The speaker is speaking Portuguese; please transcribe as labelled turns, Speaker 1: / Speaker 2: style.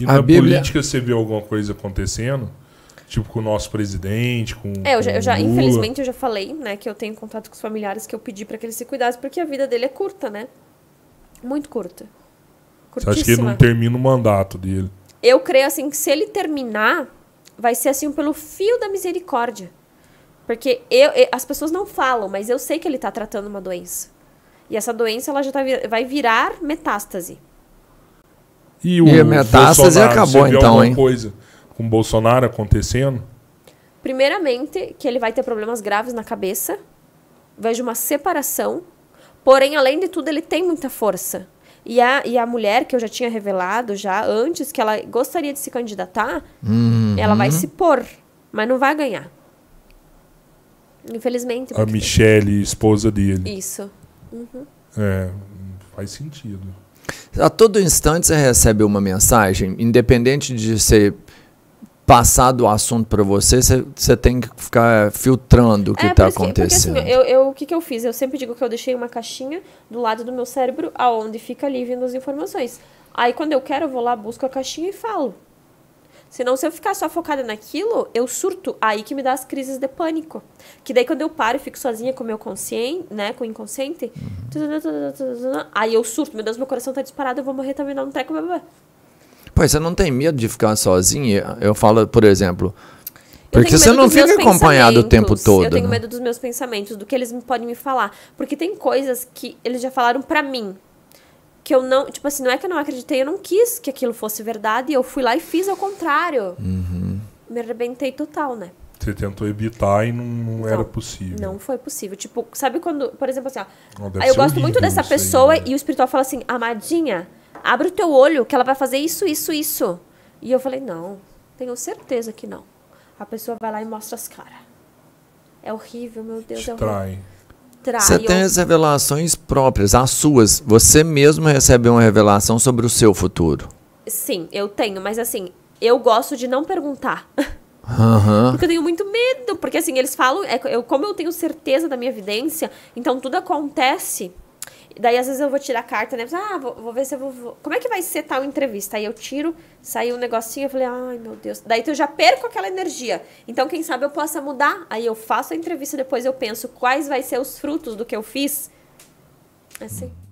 Speaker 1: E a na Bíblia... política você vê alguma coisa acontecendo? Tipo, com o nosso presidente, com. É, eu já, eu já infelizmente, eu já falei, né, que eu tenho contato com os familiares que eu pedi para que eles se cuidasse, porque a vida dele é curta, né? Muito curta. Curtíssima. Você acha que ele não termina o mandato dele? Eu creio, assim, que se ele terminar, vai ser assim pelo fio da misericórdia. Porque eu, as pessoas não falam, mas eu sei que ele está tratando uma doença. E essa doença ela já tá, vai virar metástase. E o e metástase Bolsonaro, acabou você viu então, alguma hein? coisa com o Bolsonaro acontecendo? Primeiramente, que ele vai ter problemas graves na cabeça. Vejo uma separação. Porém, além de tudo, ele tem muita força. E a, e a mulher que eu já tinha revelado já antes que ela gostaria de se candidatar, uhum. ela vai se pôr, mas não vai ganhar. Infelizmente. A Michelle, esposa dele. Isso. Uhum. É, faz sentido.
Speaker 2: A todo instante você recebe uma mensagem, independente de ser passado o assunto para você, você tem que ficar filtrando o que está é, acontecendo. Tá porque,
Speaker 1: assim, eu, eu, o que, que eu fiz? Eu sempre digo que eu deixei uma caixinha do lado do meu cérebro, aonde fica ali vindo as informações. Aí quando eu quero, eu vou lá, busco a caixinha e falo. Senão, se eu ficar só focada naquilo, eu surto. Aí que me dá as crises de pânico. Que daí, quando eu paro e fico sozinha com o meu consciente, né? Com o inconsciente. Uhum. Aí eu surto. Meu Deus, meu coração tá disparado, eu vou morrer também, não treco.
Speaker 2: Pois você não tem medo de ficar sozinha? Eu falo, por exemplo. Porque você não fica acompanhado o tempo todo. Eu tenho né? medo dos
Speaker 1: meus pensamentos, do que eles podem me falar. Porque tem coisas que eles já falaram para mim, que eu não, tipo assim, não é que eu não acreditei, eu não quis que aquilo fosse verdade, e eu fui lá e fiz ao contrário. Uhum. Me arrebentei total, né? Você tentou evitar e não, não, não, era possível. Não foi possível. Tipo, sabe quando, por exemplo, assim, ó. aí eu gosto muito dessa pessoa aí, né? e o espiritual fala assim, amadinha, abre o teu olho que ela vai fazer isso, isso, isso. E eu falei, não, tenho certeza que não. A pessoa vai lá e mostra as caras. É horrível, meu Deus. É horrível. Você tem as
Speaker 2: revelações próprias, as suas. Você mesmo recebe uma revelação sobre o seu futuro.
Speaker 1: Sim, eu tenho, mas assim, eu gosto de não perguntar.
Speaker 2: Uhum. Porque
Speaker 1: eu tenho muito medo. Porque assim, eles falam. É, eu, como eu tenho certeza da minha evidência, então tudo acontece Daí, às vezes, eu vou tirar a carta, né? Ah, vou, vou ver se eu vou, vou, Como é que vai ser tal entrevista? Aí eu tiro, saiu um negocinho, eu falei, ai, meu Deus. Daí então, eu já perco aquela energia. Então, quem sabe eu possa mudar. Aí eu faço a entrevista, depois eu penso quais vai ser os frutos do que eu fiz. Assim.